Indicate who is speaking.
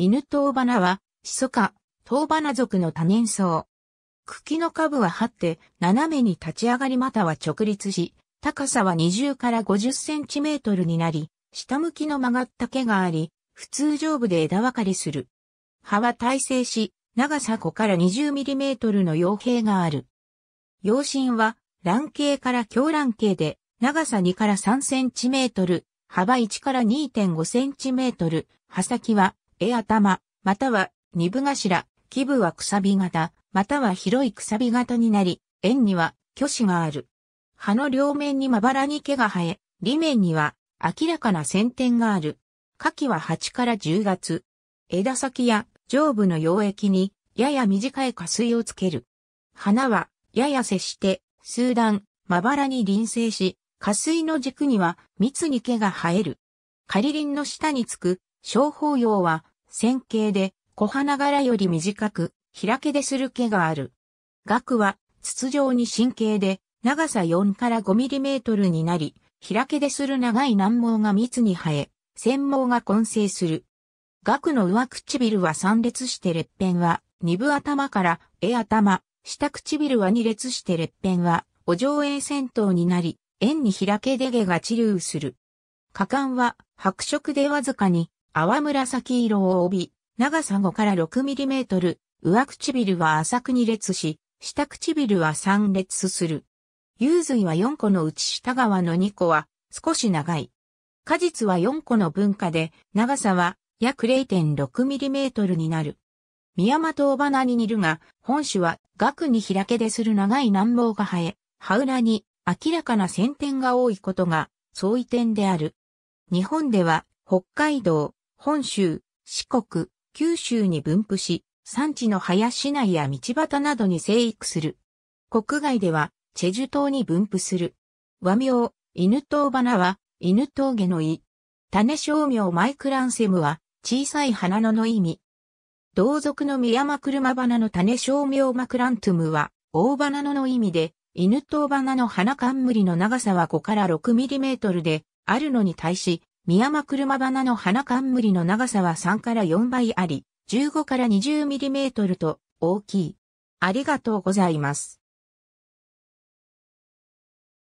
Speaker 1: 犬トウバナは、シソ科、トウバナ属の多年草。茎の下部は張って、斜めに立ち上がりまたは直立し、高さは20から50センチメートルになり、下向きの曲がった毛があり、普通上部で枝分かれする。葉は耐性し、長さ5から20ミリメートルの葉形がある。葉芯は、卵形から強卵形で、長さ2から3センチメートル、幅1から2.5センチメートル、葉先は絵頭、または二部頭、基部はくさび型、または広いくさび型になり、円には虚子がある。葉の両面にまばらに毛が生え、裏面には明らかな先天がある。夏季は8から10月。枝先や上部の溶液にやや短い下水をつける。花はやや接して数段まばらに輪生し、下水の軸には密に毛が生える。仮輪の下につく小法葉は、線形で、小花柄より短く、開けでする毛がある。額は、筒状に神経で、長さ4から5ミリメートルになり、開けでする長い難毛が密に生え、線毛が混成する。額の上唇は3列して列片は、二部頭から、絵頭、下唇は2列して列片は、お上縁線頭になり、円に開けで毛が治流する。果敢は、白色でわずかに、淡紫色を帯び、長さ5から6ミリメートル、上唇は浅く2列し、下唇は3列する。幽髄は4個のうち下側の2個は少し長い。果実は4個の分化で、長さは約0 6トルになる。宮間と花に似るが、本種は額に開けでする長い南毛が生え、葉裏に明らかな先天が多いことが相違点である。日本では北海道、本州、四国、九州に分布し、産地の林内や道端などに生育する。国外では、チェジュ島に分布する。和名、犬島花は、犬峠の意。種商名マイクランセムは、小さい花のの意味。同族のミヤマクルマ花の種商名マクラントゥムは、大花のの意味で、犬頭花の花冠の長さは5から6ミリメートルで、あるのに対し、ミヤマクルマ花の花冠の長さは3から4倍あり、15から20ミリメートルと大きい。ありがとうございます。